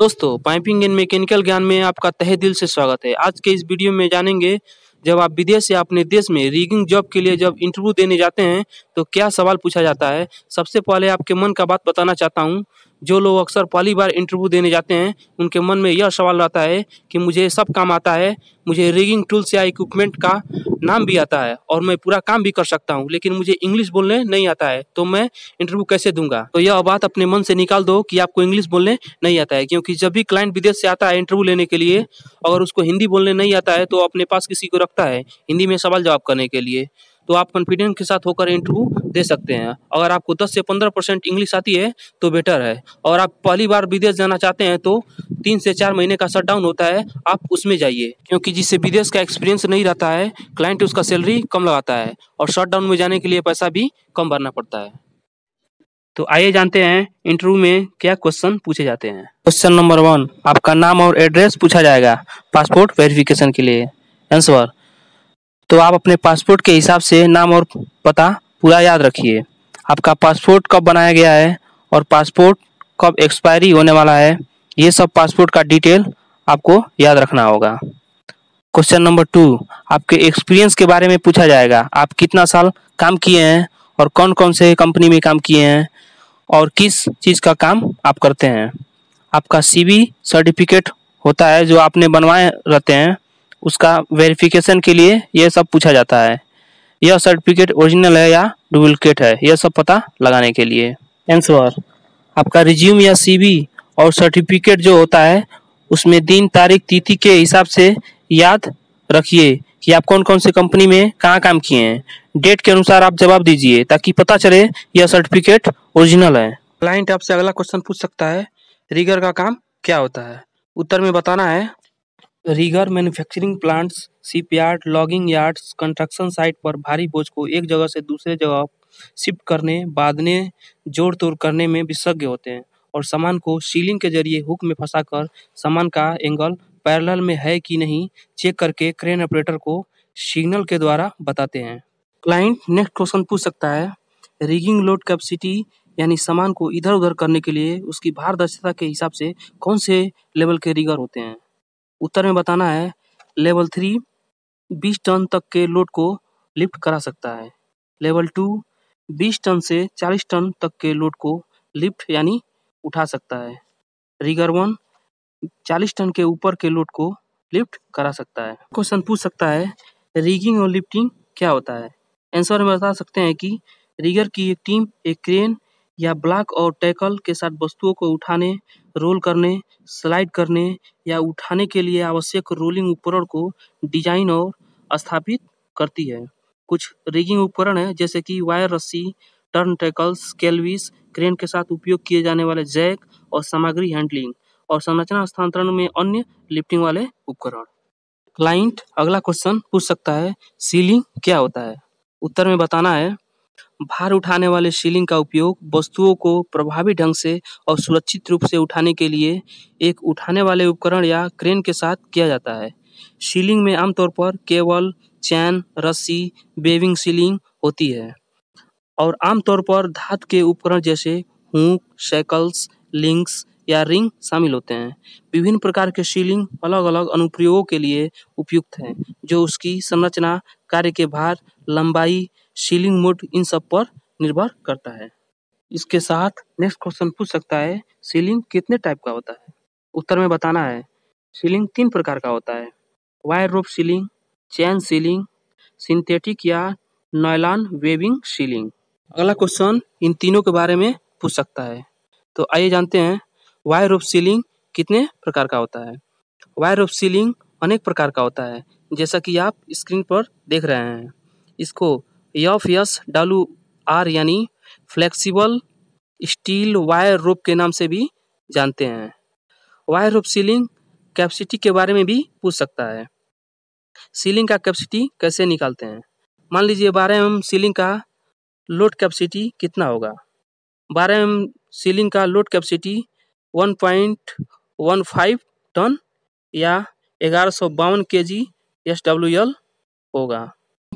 दोस्तों piping and mechanical ज्ञान में आपका तहे दिल से स्वागत है आज के इस वीडियो में जानेंगे जब आप विदेश या अपने देश में रिगिंग जॉब के लिए जब इंटरव्यू देने जाते हैं तो क्या सवाल पूछा जाता है सबसे पहले आपके मन का बात बताना चाहता हूँ जो लोग अक्सर पहली बार इंटरव्यू देने जाते हैं उनके मन में यह सवाल रहता है कि मुझे सब काम आता है मुझे रिगिंग टूल्स या इक्विपमेंट का नाम भी आता है और मैं पूरा काम भी कर सकता हूँ लेकिन मुझे इंग्लिश बोलने नहीं आता है तो मैं इंटरव्यू कैसे दूंगा तो यह बात अपने मन से निकाल दो कि आपको इंग्लिश बोलने नहीं आता है क्योंकि जब भी क्लाइंट विदेश से आता है इंटरव्यू लेने के लिए अगर उसको हिंदी बोलने नहीं आता है तो अपने पास किसी को रखता है हिंदी में सवाल जवाब करने के लिए तो आप कॉन्फिडेंस के साथ होकर इंटरव्यू दे सकते हैं अगर आपको 10 से 15 परसेंट इंग्लिश आती है तो बेटर है और आप पहली बार विदेश जाना चाहते हैं तो तीन से चार महीने का शटडाउन होता है आप उसमें जाइए क्योंकि जिससे विदेश का एक्सपीरियंस नहीं रहता है क्लाइंट उसका सैलरी कम लगाता है और शटडाउन में जाने के लिए पैसा भी कम भरना पड़ता है तो आइए जानते हैं इंटरव्यू में क्या क्वेश्चन पूछे जाते हैं क्वेश्चन नंबर वन आपका नाम और एड्रेस पूछा जाएगा पासपोर्ट वेरिफिकेशन के लिए आंसर तो आप अपने पासपोर्ट के हिसाब से नाम और पता पूरा याद रखिए आपका पासपोर्ट कब बनाया गया है और पासपोर्ट कब एक्सपायरी होने वाला है ये सब पासपोर्ट का डिटेल आपको याद रखना होगा क्वेश्चन नंबर टू आपके एक्सपीरियंस के बारे में पूछा जाएगा आप कितना साल काम किए हैं और कौन कौन से कंपनी में काम किए हैं और किस चीज़ का काम आप करते हैं आपका सीवी सर्टिफिकेट होता है जो आपने बनवाए रहते हैं उसका वेरिफिकेशन के लिए यह सब पूछा जाता है यह सर्टिफिकेट ओरिजिनल है या डुप्लिकेट है यह सब पता लगाने के लिए आंसर आपका रिज्यूम या सीवी और सर्टिफिकेट जो होता है उसमें दिन तारीख तिथि के हिसाब से याद रखिए कि आप कौन कौन से कंपनी में कहाँ काम किए हैं डेट के अनुसार आप जवाब दीजिए ताकि पता चले यह सर्टिफिकेट ओरिजिनल है क्लाइंट आपसे अगला क्वेश्चन पूछ सकता है रिगर का काम क्या होता है उत्तर में बताना है rigger manufacturing plants shipyard logging yards construction site पर भारी बोझ को एक जगह से दूसरे जगह शिफ्ट करने बांधने जोड़-तोड़ करने में विशेषज्ञ होते हैं और सामान को सीलिंग के जरिए हुक में फंसाकर सामान का एंगल पैरेलल में है कि नहीं चेक करके क्रेन ऑपरेटर को सिग्नल के द्वारा बताते हैं क्लाइंट नेक्स्ट क्वेश्चन पूछ सकता है रिगिंग लोड कैपेसिटी यानी सामान को इधर उधर करने के लिए उसकी भार दक्षता के हिसाब से कौन से लेवल के रिगर होते हैं उत्तर में बताना है लेवल थ्री बीस टन तक के लोड को लिफ्ट करा सकता है लेवल टू बीस टन से चालीस टन तक के लोड को लिफ्ट यानी उठा सकता है रिगर वन चालीस टन के ऊपर के लोड को लिफ्ट करा सकता है क्वेश्चन पूछ सकता है रिगिंग और लिफ्टिंग क्या होता है आंसर में बता सकते हैं कि रिगर की एक टीम एक क्रेन यह ब्लॉक और टैकल के साथ वस्तुओं को उठाने रोल करने स्लाइड करने या उठाने के लिए आवश्यक रोलिंग उपकरण को डिजाइन और स्थापित करती है कुछ रिगिंग उपकरण है जैसे कि वायर रस्सी टर्न टैकल्स केलविस क्रेन के साथ उपयोग किए जाने वाले जैक और सामग्री हैंडलिंग और संरचना स्थानांतरण में अन्य लिफ्टिंग वाले उपकरण क्लाइंट अगला क्वेश्चन पूछ सकता है सीलिंग क्या होता है उत्तर में बताना है भार उठाने वाले सीलिंग का उपयोग वस्तुओं को प्रभावी ढंग से और सुरक्षित रूप से उठाने के लिए एक उठाने वाले उपकरण या क्रेन के साथ किया जाता है सीलिंग में आमतौर पर केवल चैन रस्सी बेविंग सीलिंग होती है और आमतौर पर धात के उपकरण जैसे हुक साइकल्स लिंक्स या रिंग शामिल होते हैं विभिन्न प्रकार के सीलिंग अलग अलग अनुप्रयोगों के लिए उपयुक्त हैं जो उसकी संरचना कार्य के भार लंबाई सीलिंग मोड इन सब पर निर्भर करता है इसके साथ नेक्स्ट क्वेश्चन पूछ सकता है सीलिंग कितने टाइप का होता है उत्तर में बताना है सीलिंग तीन प्रकार का होता है wire rope sling chain sling synthetic या नॉयलान वेविंग सीलिंग अगला क्वेश्चन इन तीनों के बारे में पूछ सकता है तो आइए जानते हैं वायर रोप सीलिंग कितने प्रकार का होता है वायर रोप सीलिंग अनेक प्रकार का होता है जैसा कि आप स्क्रीन पर देख रहे हैं इसको एफ एस डब्ल्यू आर यानी फ्लेक्सिबल स्टील वायर रोप के नाम से भी जानते हैं वायर रोप सीलिंग कैपेसिटी के बारे में भी पूछ सकता है सीलिंग का कैपेसिटी कैसे निकालते हैं मान लीजिए बारह एम सीलिंग का लोड कैपेसिटी कितना होगा बारह एम सीलिंग का load capacity one point one five ton या ग्यारह सौ बावन के जी एस डब्ल्यू एल होगा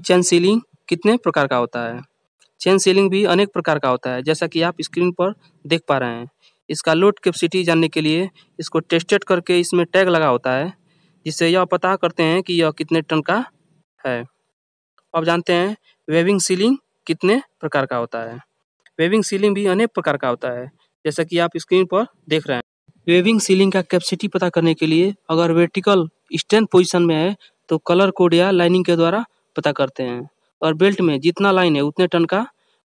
चैन सीलिंग कितने प्रकार का होता है चेन सीलिंग भी अनेक प्रकार का होता है जैसा कि आप स्क्रीन पर देख पा रहे हैं इसका लोड कैपेसिटी जानने के लिए इसको टेस्टेड करके इसमें टैग लगा होता है जिससे यह पता करते हैं कि यह कितने टन का है अब जानते हैं वेविंग सीलिंग कितने प्रकार का होता है वेविंग सीलिंग भी अनेक प्रकार का होता है जैसा कि आप स्क्रीन पर देख रहे हैं वेविंग सीलिंग का कैपेसिटी पता करने के लिए अगर वर्टिकल स्टैंड पोजीशन में है तो कलर कोड या लाइनिंग के द्वारा पता करते हैं और बेल्ट में जितना लाइन है उतने टन का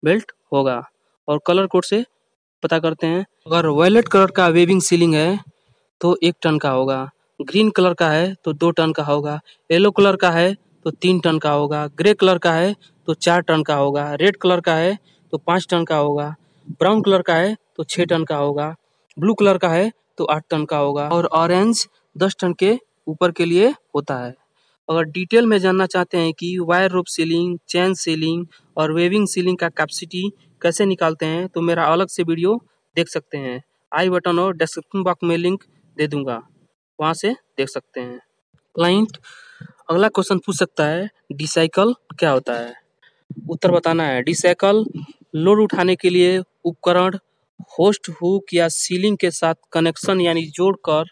बेल्ट होगा और कलर कोड से पता करते हैं अगर वायलेट कलर का वेविंग सीलिंग है तो एक टन का होगा ग्रीन कलर का है तो दो टन का होगा येलो कलर का है तो तीन टन का होगा ग्रे कलर का है तो चार टन का होगा रेड कलर का है तो पाँच टन का होगा ब्राउन कलर का है तो छः टन का होगा ब्लू कलर का है तो आठ टन का होगा और ऑरेंज दस टन के ऊपर के लिए होता है अगर डिटेल में जानना चाहते हैं कि wire rope sling chain sling और वेविंग सीलिंग का कैपेसिटी कैसे निकालते हैं तो मेरा अलग से वीडियो देख सकते हैं आई बटन और डिस्क्रिप्शन बॉक्स में लिंक दे दूंगा वहाँ से देख सकते हैं क्लाइंट अगला क्वेश्चन पूछ सकता है डिसाइकल क्या होता है उत्तर बताना है डिसाइकल लोड उठाने के लिए उपकरण होस्ट हुक या सीलिंग के साथ कनेक्शन यानी जोड़कर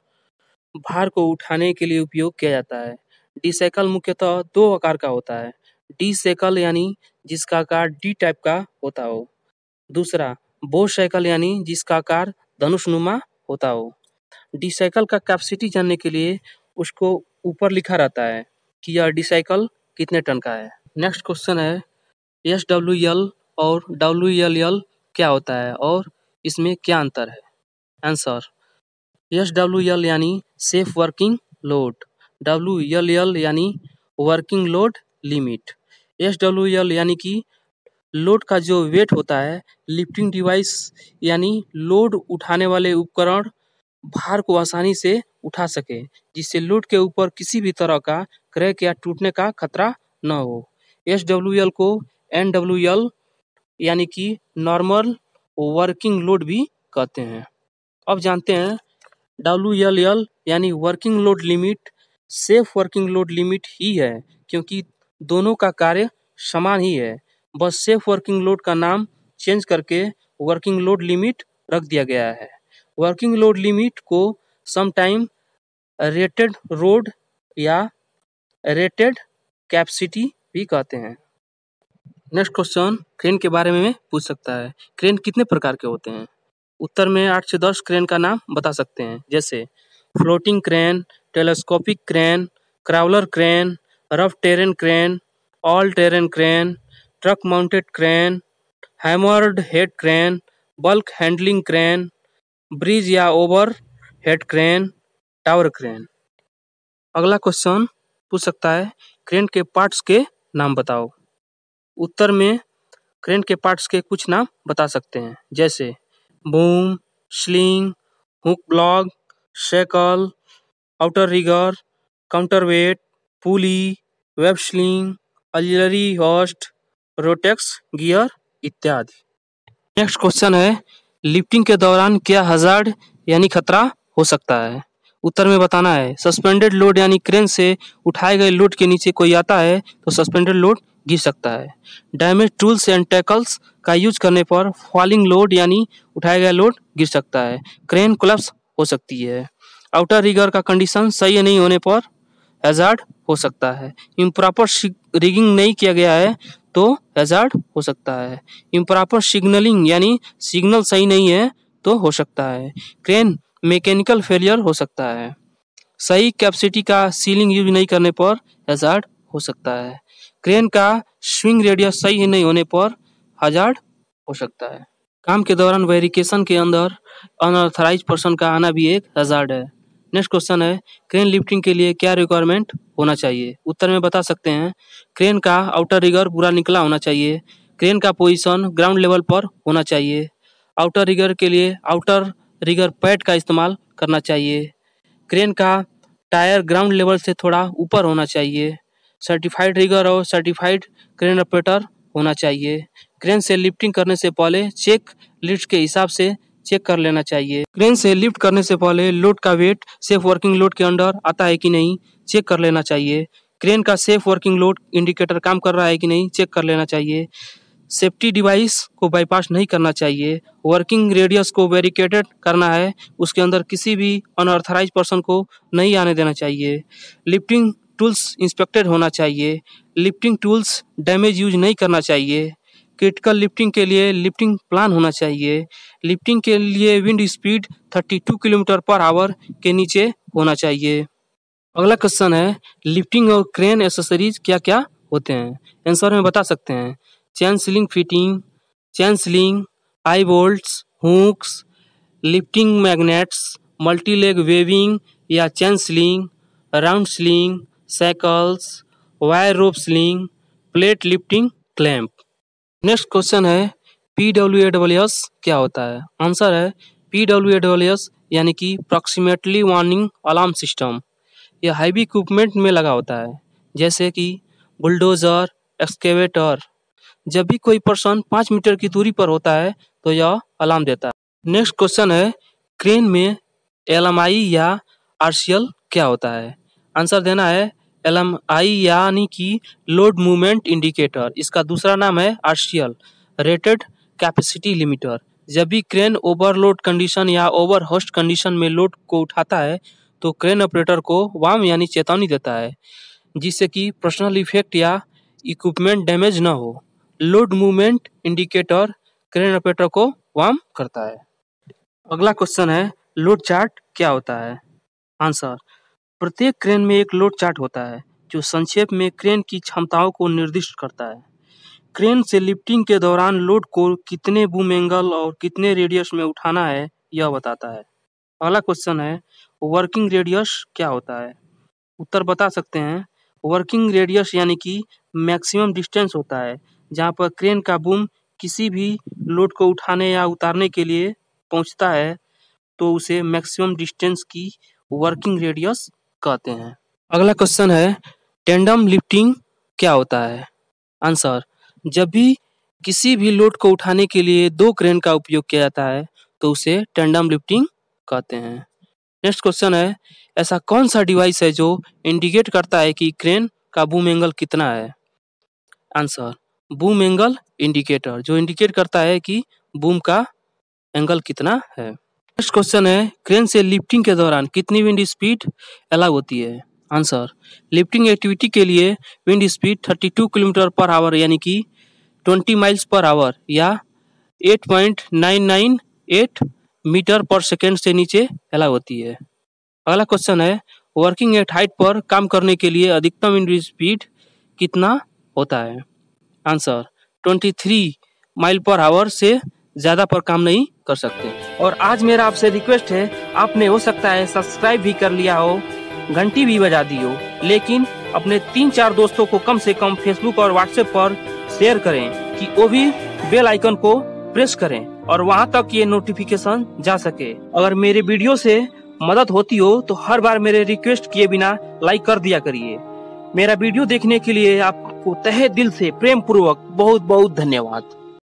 भार को उठाने के लिए उपयोग किया जाता है डिसकल मुख्यतः दो आकार का होता है डीसेकल यानी जिसका आकार डी टाइप का होता हो दूसरा बोसाइकल यानी जिसका आकार धनुषनुमा होता हो डिसाइकल का कैपेसिटी जानने के लिए उसको ऊपर लिखा रहता है कि यह डिसाइकल कितने टन का है नेक्स्ट क्वेश्चन है एस डब्ल्यू एल और डब्ल्यू एल एल क्या होता है और इसमें क्या अंतर है आंसर एस डब्ल्यू एल यानी safe working load W L L यानी working load limit S W L यानी कि लोड का जो वेट होता है लिफ्टिंग डिवाइस यानी लोड उठाने वाले उपकरण भार को आसानी से उठा सके जिससे लोड के ऊपर किसी भी तरह का क्रैक या टूटने का खतरा न हो एस डब्ल्यू एल को एन डब्ल्यू एल यानी कि नॉर्मल वर्किंग लोड भी कहते हैं अब जानते हैं डब्ल्यू एल एल यानी working load limit safe working load limit ही है क्योंकि दोनों का कार्य समान ही है बस सेफ वर्किंग लोड का नाम चेंज करके वर्किंग लोड लिमिट रख दिया गया है वर्किंग लोड लिमिट को समटाइम रेटेड रोड या रेटेड कैपेसिटी भी कहते हैं नेक्स्ट क्वेश्चन क्रेन के बारे में पूछ सकता है क्रेन कितने प्रकार के होते हैं उत्तर में आठ से दस क्रेन का नाम बता सकते हैं जैसे floating crane telescopic crane crawler crane rough terrain crane all terrain crane truck mounted crane hammered head crane bulk handling crane bridge या overhead crane tower crane अगला क्वेश्चन पूछ सकता है क्रेन के पार्ट्स के नाम बताओ उत्तर में क्रेन के पार्ट्स के कुछ नाम बता सकते हैं जैसे boom sling hook block shackle outrigger counterweight pulley web sling अलरी हॉस्ट रोटेक्स गियर इत्यादि नेक्स्ट क्वेश्चन है लिफ्टिंग के दौरान क्या हजार यानी खतरा हो सकता है उत्तर में बताना है सस्पेंडेड लोड यानी क्रेन से उठाए गए लोड के नीचे कोई आता है तो सस्पेंडेड लोड गिर सकता है डैमेज टूल्स एंड टैकल्स का यूज करने पर फॉलिंग लोड यानी उठाया गया लोड गिर सकता है क्रेन क्लब्स हो सकती है आउटर रिगर का कंडीशन सही नहीं होने पर हेजार्ड हो सकता है इम्प्रॉपर रिगिंग नहीं किया गया है तो हेजार्ड हो सकता है इम्प्रॉपर सिग्नलिंग यानी सिग्नल सही नहीं है तो हो सकता है क्रेन मैकेनिकल फेलियर हो सकता है सही कैपेसिटी का सीलिंग यूज नहीं करने पर हेजार्ड हो सकता है क्रेन का स्विंग रेडियस सही नहीं होने पर हजार्ड हो सकता है काम के दौरान वेरिकेशन के अंदर अनऑथराइज पर्सन का आना भी एक हजार्ड है नेक्स्ट क्वेश्चन है क्रेन लिफ्टिंग के लिए क्या रिक्वायरमेंट होना चाहिए उत्तर में बता सकते हैं क्रेन का आउटर रिगर पूरा निकला होना चाहिए क्रेन का पोजीशन ग्राउंड लेवल पर होना चाहिए आउटर रिगर के लिए आउटर रिगर पैड का इस्तेमाल करना चाहिए क्रेन का टायर ग्राउंड लेवल से थोड़ा ऊपर होना चाहिए सर्टिफाइड रिगर और सर्टिफाइड क्रेन ऑपरेटर होना चाहिए क्रेन से लिफ्टिंग करने से पहले चेक लिफ्ट के हिसाब से चेक कर लेना चाहिए क्रेन से लिफ्ट करने से पहले लोड का वेट सेफ वर्किंग लोड के अंडर आता है कि नहीं चेक कर लेना चाहिए क्रेन का सेफ वर्किंग लोड इंडिकेटर काम कर रहा है कि नहीं चेक कर लेना चाहिए सेफ्टी डिवाइस को बाईपास नहीं करना चाहिए वर्किंग रेडियस को बैरिकेटेड करना है उसके अंदर किसी भी अनऑथराइज पर्सन को नहीं आने देना चाहिए लिफ्टिंग टूल्स इंस्पेक्टेड होना चाहिए लिफ्टिंग टूल्स डैमेज यूज नहीं करना चाहिए क्रिटिकल लिफ्टिंग के लिए लिफ्टिंग प्लान होना चाहिए लिफ्टिंग के लिए wind speed 32 kilometre per hour के नीचे होना चाहिए अगला क्वेश्चन है लिफ्टिंग और क्रेन एसेसरीज क्या क्या होते हैं आंसर में बता सकते हैं chain sling fitting chain sling eye bolts hooks lifting magnets multi leg webbing या chain sling round sling shackles wire rope sling plate lifting clamp next question है P W A double S क्या होता है answer है P W A W S यानी कि proximately warning alarm system यह heavy equipment में लगा होता है जैसे कि बुलडोज़र एक्सकेवेटर जब भी कोई पर्सन पाँच मीटर की दूरी पर होता है तो यह अलार्म देता है नेक्स्ट क्वेश्चन है क्रेन में एल या आर क्या होता है आंसर देना है एलम आई यानी कि लोड मूवमेंट इंडिकेटर इसका दूसरा नाम है आर रेटेड कैपेसिटी लिमिटर जब भी क्रेन ओवरलोड कंडीशन या ओवर होस्ट कंडीशन में लोड को उठाता है तो क्रेन ऑपरेटर को वाम यानी चेतावनी देता है जिससे कि पर्सनल इफेक्ट या इक्विपमेंट डैमेज ना हो load movement indicator crane operator को वाम करता है अगला क्वेश्चन है लोड चार्ट क्या होता है आंसर प्रत्येक क्रेन में एक लोड चार्ट होता है जो संक्षेप में क्रेन की क्षमताओं को निर्दिष्ट करता है क्रेन से लिफ्टिंग के दौरान लोड को कितने बूम एंगल और कितने रेडियस में उठाना है यह बताता है अगला क्वेश्चन है वर्किंग रेडियस क्या होता है उत्तर बता सकते हैं वर्किंग रेडियस यानी कि मैक्सिमम डिस्टेंस होता है जहाँ पर क्रेन का बूम किसी भी लोड को उठाने या उतारने के लिए पहुँचता है तो उसे मैक्सिमम डिस्टेंस की वर्किंग रेडियस कहते हैं अगला क्वेश्चन है टेंडम लिफ्टिंग क्या होता है आंसर जब भी किसी भी लोड को उठाने के लिए दो क्रेन का उपयोग किया जाता है तो उसे टेंडम लिफ्टिंग कहते हैं नेक्स्ट क्वेश्चन है ऐसा कौन सा डिवाइस है जो इंडिकेट करता है कि क्रेन का बूम एंगल कितना है आंसर बूम एंगल इंडिकेटर जो इंडिकेट करता है कि बूम का एंगल कितना है नेक्स्ट क्वेश्चन है क्रेन से लिफ्टिंग के दौरान कितनी विंड स्पीड अलाउ होती है आंसर लिफ्टिंग एक्टिविटी के लिए wind speed 32 kilometre per hour यानी कि 20 माइल्स पर आवर या 8.998 मीटर पर सेकेंड से नीचे अलाउ होती है अगला क्वेश्चन है वर्किंग एट हाइट पर काम करने के लिए अधिकतम विंड स्पीड कितना होता है आंसर 23 माइल पर आवर से ज़्यादा पर काम नहीं कर सकते और आज मेरा आपसे रिक्वेस्ट है आपने हो सकता है सब्सक्राइब भी कर लिया हो घंटी भी बजा दी हो लेकिन अपने तीन चार दोस्तों को कम से कम फेसबुक और व्हाट्सएप पर शेयर करें कि वो भी बेल आइकन को प्रेस करें और वहाँ तक ये नोटिफिकेशन जा सके अगर मेरे वीडियो से मदद होती हो तो हर बार मेरे रिक्वेस्ट किए बिना लाइक कर दिया करिए मेरा वीडियो देखने के लिए आपको तहे दिल से प्रेम पूर्वक बहुत बहुत धन्यवाद